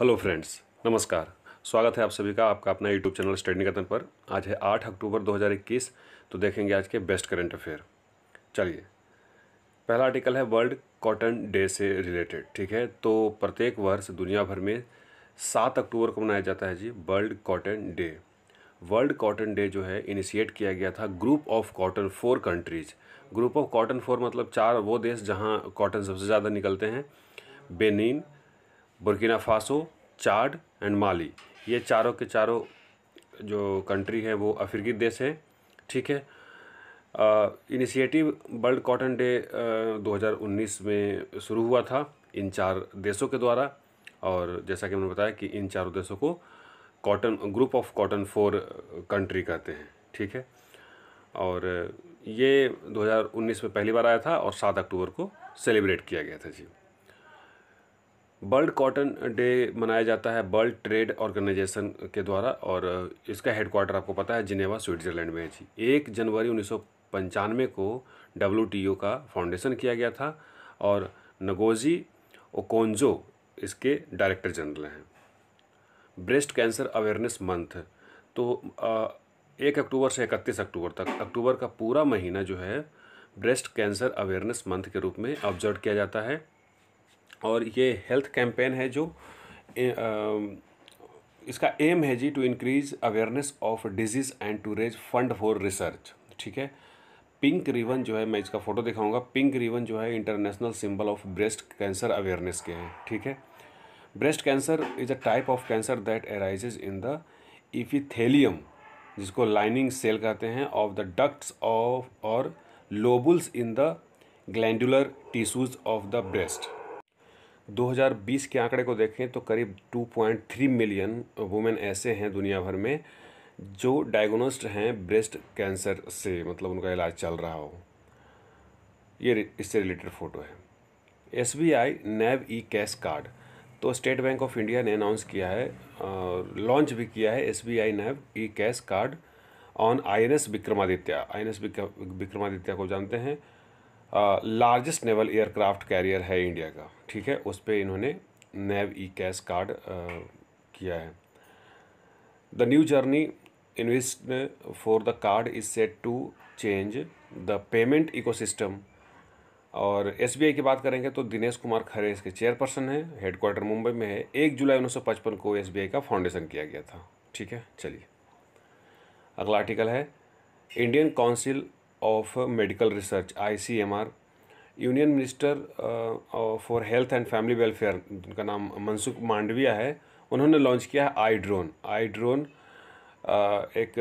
hello friends नमस्कार स्वागत है आप सभी का आपका अपना यूट्यूब चैनल स्टडी निकेतन पर आज है 8 अक्टूबर 2021 तो देखेंगे आज के बेस्ट करेंट अफेयर चलिए पहला आर्टिकल है वर्ल्ड कॉटन डे से रिलेटेड ठीक है तो प्रत्येक वर्ष दुनिया भर में सात अक्टूबर को मनाया जाता है जी World Cotton Day World Cotton Day जो है इनिशिएट किया गया था group of Cotton Four countries group of Cotton Four मतलब चार वो देश जहाँ कॉटन सबसे ज़्यादा निकलते हैं Benin Burkina Faso Chad and Mali ये चारों के चारों जो कंट्री है वो अफ्रीकी देश है ठीक है इनिशिएटिव वर्ल्ड कॉटन डे 2019 में शुरू हुआ था इन चार देशों के द्वारा और जैसा कि मैंने बताया कि इन चारों देशों को Cotton group of Cotton Four country कहते हैं ठीक है और ये 2019 में पहली बार आया था और 7 अक्टूबर को सेलिब्रेट किया गया था जी वर्ल्ड कॉटन डे मनाया जाता है वर्ल्ड ट्रेड ऑर्गेनाइजेशन के द्वारा और इसका हेडक्वार्टर आपको पता है जिनेवा स्विट्जरलैंड में है जी एक जनवरी उन्नीस को डब्ल्यू का फाउंडेशन किया गया था और नगोजी ओकोंजो इसके डायरेक्टर जनरल हैं ब्रेस्ट कैंसर अवेयरनेस मंथ तो एक अक्टूबर से इकतीस अक्टूबर तक अक्टूबर का पूरा महीना जो है ब्रेस्ट कैंसर अवेयरनेस मंथ के रूप में ऑब्जर्व किया जाता है और ये हेल्थ कैंपेन है जो ए, आ, इसका एम है जी to increase awareness of disease and to raise fund for research ठीक है पिंक रिवन जो है मैं इसका फ़ोटो दिखाऊंगा पिंक रिवन जो है international symbol of breast cancer awareness के हैं ठीक है breast cancer is a type of cancer that arise in the epithelium जिसको लाइनिंग सेल कहते हैं ऑफ द डक्ट्स ऑफ और lobules in the glandular tissues of the breast 2020 के आंकड़े को देखें तो करीब 2.3 मिलियन वुमेन ऐसे हैं दुनिया भर में जो डायग्नोस्ड हैं ब्रेस्ट कैंसर से मतलब उनका इलाज चल रहा हो ये इससे रिलेटेड फ़ोटो है S B I nav e cash card तो स्टेट बैंक ऑफ इंडिया ने अनाउंस किया है लॉन्च भी किया है S B I nav e cash card on I N S Vikramaditya I N S Vikramaditya को जानते हैं लार्जेस्ट नेवल एयरक्राफ्ट कैरियर है इंडिया का ठीक है उस पर इन्होंने नेव ई कैश कार्ड किया है the new journey invest for the card is set to change the payment ecosystem और एस की बात करेंगे तो दिनेश कुमार खरे इसके चेयरपर्सन हैं हेडक्वार्टर मुंबई में है एक जुलाई उन्नीस को एस का फाउंडेशन किया गया था ठीक है चलिए अगला आर्टिकल है Indian Council of Medical Research ICMR union minister for health and family welfare जिनका नाम मनसुख मांडविया है उन्होंने लॉन्च किया है आई ड्रोन आई ड्रोन एक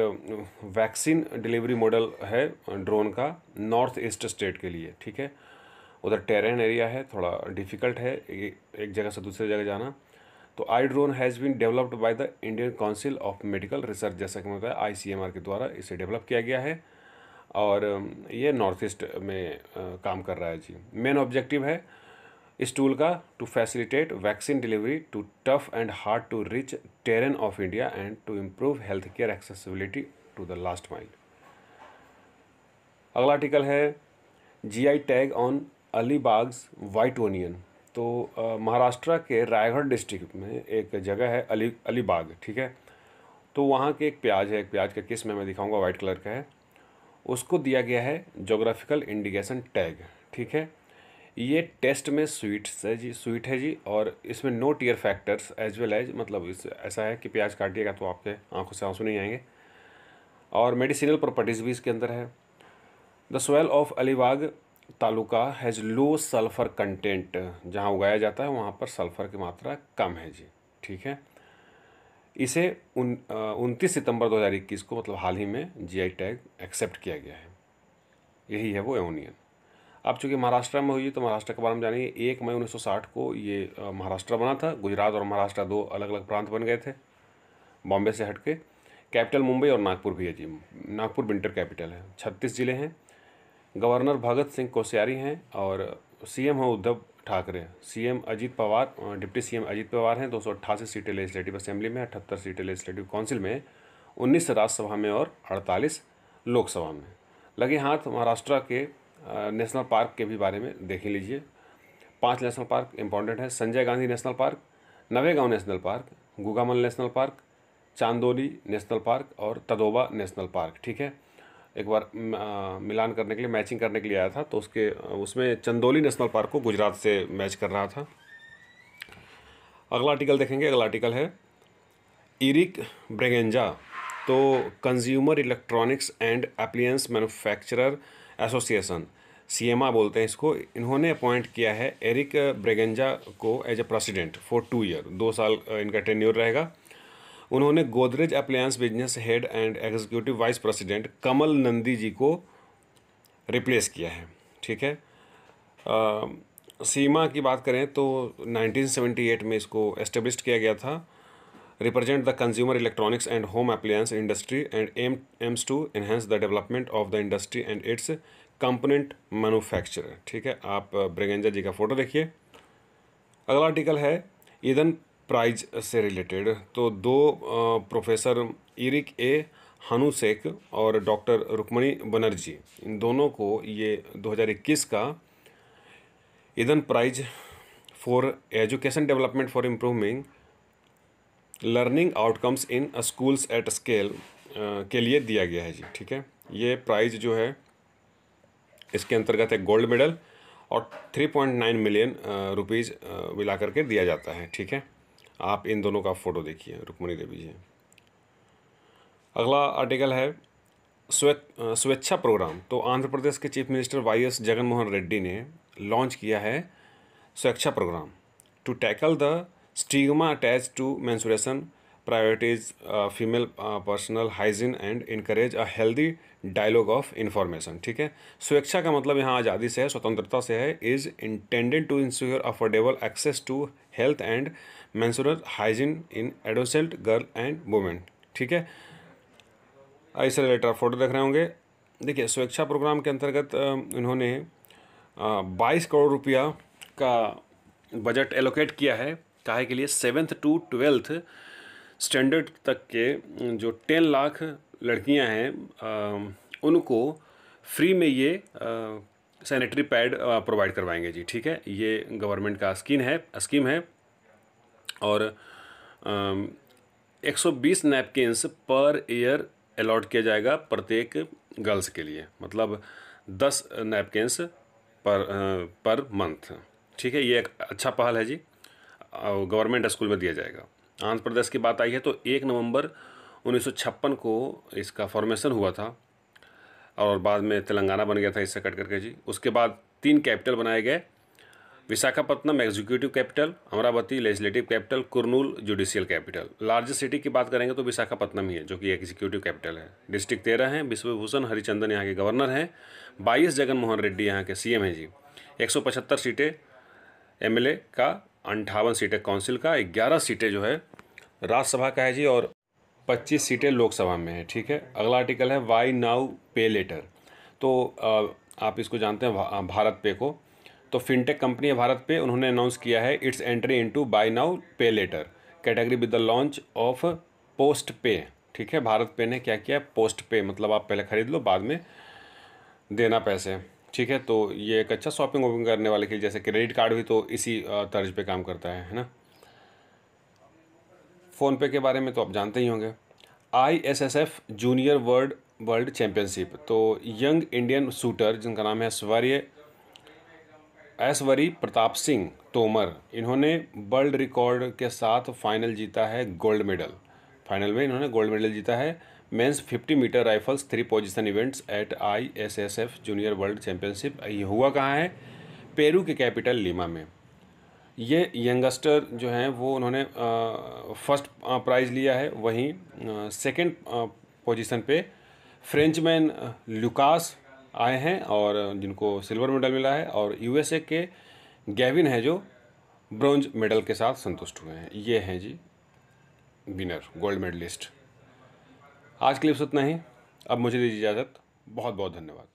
वैक्सीन डिलीवरी मॉडल है ड्रोन का नॉर्थ ईस्ट स्टेट के लिए ठीक है उधर टेरेन एरिया है थोड़ा डिफ़िकल्ट है एक जगह से दूसरे जगह जाना तो I drone has been developed by the Indian Council of Medical Research जैसा कि मैं बताया आई के द्वारा इसे डेवलप किया गया है और ये नॉर्थ ईस्ट में काम कर रहा है जी मेन ऑब्जेक्टिव है इस टूल का to facilitate vaccine delivery to tough and hard to reach terrain of India and to improve health care accessibility to the last mile अगला आर्टिकल है GI tag on Alibag's white onion तो महाराष्ट्र के Raigarh district में एक जगह है अली अलीबाग ठीक है तो वहाँ के एक प्याज है एक प्याज का किस्म है मैं दिखाऊंगा वाइट कलर का है उसको दिया गया है जोग्राफिकल इंडिकेशन टैग ठीक है ये टेस्ट में स्वीट्स है जी स्वीट है जी और इसमें no tear factors as well as मतलब इस ऐसा है कि प्याज काटिएगा तो आपके आंखों से आंसू नहीं आएंगे और मेडिसिनल प्रॉपर्टीज़ भी इसके अंदर है the soil of Alibag taluka has low sulphur content जहाँ उगाया जाता है वहाँ पर सल्फ़र की मात्रा कम है जी ठीक है इसे उन उनतीस सितंबर 2021 को मतलब हाल ही में जीआई टैग एक्सेप्ट किया गया है यही है वो एओनियन अब चूँकि महाराष्ट्र में हुई तो महाराष्ट्र के बारे में जानिए एक मई 1960 को ये महाराष्ट्र बना था गुजरात और महाराष्ट्र दो अलग अलग प्रांत बन गए थे बॉम्बे से हट के कैपिटल मुंबई और नागपुर भी है जी नागपुर विंटर कैपिटल है छत्तीस ज़िले हैं गवर्नर भगत सिंह कोश्यारी हैं और सीएम हैं Uddhav Thackeray CM Ajit Pawar deputy CM Ajit Pawar हैं दो सौ अट्ठासी सीटें लेजिस्लेटिव असेंबली में अठहत्तर सीटें लेजिस्लेटिव काउंसिल में उन्नीस राज्यसभा में और अड़तालीस लोकसभा में लगे हाथ महाराष्ट्र के नेशनल पार्क के भी बारे में देख लीजिए पांच नेशनल पार्क इंपॉर्टेंट है Sanjay Gandhi national park Navegaon national park Gugamal national park Chandoli national park और तदोबा नेशनल पार्क ठीक है एक बार मिलान करने के लिए मैचिंग करने के लिए आया था तो उसके उसमें चंदोली नेशनल पार्क को गुजरात से मैच कर रहा था अगला आर्टिकल देखेंगे अगला आर्टिकल है इरिक ब्रेगेंजा तो consumer electronics and appliances manufacturer association सीएमआ बोलते हैं इसको इन्होंने अपॉइंट किया है एरिक ब्रेगेंजा को as a president for two year दो साल इनका टेन्यूर रहेगा उन्होंने Godrej appliance business head and executive vice president Kamal Nandi ji को रिप्लेस किया है ठीक है आ, सीमा की बात करें तो 1978 में इसको एस्टेब्लिश किया गया था represent the consumer electronics and home appliance industry and aim aims to enhance the development of the industry and its component manufacture ठीक है आप ब्रगेंजा जी का फोटो देखिए अगला आर्टिकल है ईदन प्राइज से रिलेटेड तो दो प्रोफेसर इरिक ए हनुसेक और डॉक्टर रुक्मणी बनर्जी इन दोनों को ये 2021 का Yidan prize for education development for improving learning outcomes in schools at scale के लिए दिया गया है जी ठीक है ये प्राइज जो है इसके अंतर्गत है गोल्ड मेडल और 3.9 मिलियन रुपीज़ मिला करके दिया जाता है ठीक है आप इन दोनों का फ़ोटो देखिए रुक्मणी देवी जी अगला आर्टिकल है स्वेच्छा प्रोग्राम तो आंध्र प्रदेश के chief minister Y S Jaganmohan Reddy ने लॉन्च किया है Swechha programme to tackle the stigma attach to menstruation priorities female personal hygiene and encourage a healthy dialogue of information ठीक है स्वेच्छा का मतलब यहाँ आज़ादी से है स्वतंत्रता से है is intended to ensure affordable access to health and menstrual hygiene in adolescent girl and women ठीक है ऐसे रिलेटेड आप फोटो देख रहे होंगे देखिए स्वेच्छा प्रोग्राम के अंतर्गत uh, इन्होंने uh, बाईस करोड़ रुपया का बजट एलोकेट किया है काहे के लिए सेवेंथ टू ट्वेल्थ स्टैंडर्ड तक के जो टेन लाख लड़कियां हैं उनको फ्री में ये सैनिटरी पैड प्रोवाइड करवाएंगे जी ठीक है ये गवर्नमेंट का स्कीम है स्कीम है और एक सौ बीस नैपकिनस पर ईयर अलॉट किया जाएगा प्रत्येक गर्ल्स के लिए मतलब दस नैपकिनस पर पर मंथ ठीक है ये एक अच्छा पहल है जी गवर्नमेंट स्कूल में दिया जाएगा आंध्र प्रदेश की बात आई है तो एक नवंबर उन्नीस को इसका फॉर्मेशन हुआ था और बाद में तेलंगाना बन गया था इससे कट करके जी उसके बाद तीन कैपिटल बनाए गए Visakhapatnam executive capital Amaravati legislative capital Kurnool judicial capital largest city की बात करेंगे तो विशाखापट्टनम ही है जो कि एग्जीक्यूटिव कैपिटल है डिस्ट्रिक्ट तेरह हैं विश्वभूषण हरिचंदन यहाँ के गवर्नर हैं बाईस जगन मोहन रेड्डी यहाँ के सीएम हैं जी एक सीटें एमएलए का अंठावन सीटें काउंसिल का ग्यारह सीटें जो है राज्यसभा का है जी और पच्चीस सीटें लोकसभा में है ठीक है अगला आर्टिकल है वाई नाउ पे लेटर तो आप इसको जानते हैं भारत पे को तो फिनटेक कंपनी है भारत पे उन्होंने अनाउंस किया है its entry into buy now pay later category with the launch of Post Pe ठीक है भारत पे ने क्या किया पोस्ट पे मतलब आप पहले ख़रीद लो बाद में देना पैसे ठीक है तो ये एक अच्छा शॉपिंग वॉपिंग करने वाले के लिए जैसे क्रेडिट कार्ड भी तो इसी तर्ज पे काम करता है है ना फ़ोनपे के बारे में तो आप जानते ही होंगे I S S F junior world world championship तो यंग इंडियन शूटर जिनका नाम है ऐश्वर्य ऐश्वरी प्रताप सिंह तोमर इन्होंने वर्ल्ड रिकॉर्ड के साथ फाइनल जीता है गोल्ड मेडल फाइनल में इन्होंने गोल्ड मेडल जीता है men's 50 metre rifles three position events at I S S F junior world championship ये हुआ कहाँ है पेरू के कैपिटल लीमा में ये यंगस्टर जो हैं वो उन्होंने फर्स्ट प्राइज़ लिया है वहीं पोजिशन पर पे फ्रेंचमैन लुकास आए हैं और जिनको सिल्वर मेडल मिला है और यूएसए के गैविन है जो ब्रॉन्ज मेडल के साथ संतुष्ट हुए हैं ये हैं जी विनर गोल्ड मेडलिस्ट आज के लिए बस उतना ही अब मुझे दीजिए इजाज़त बहुत बहुत धन्यवाद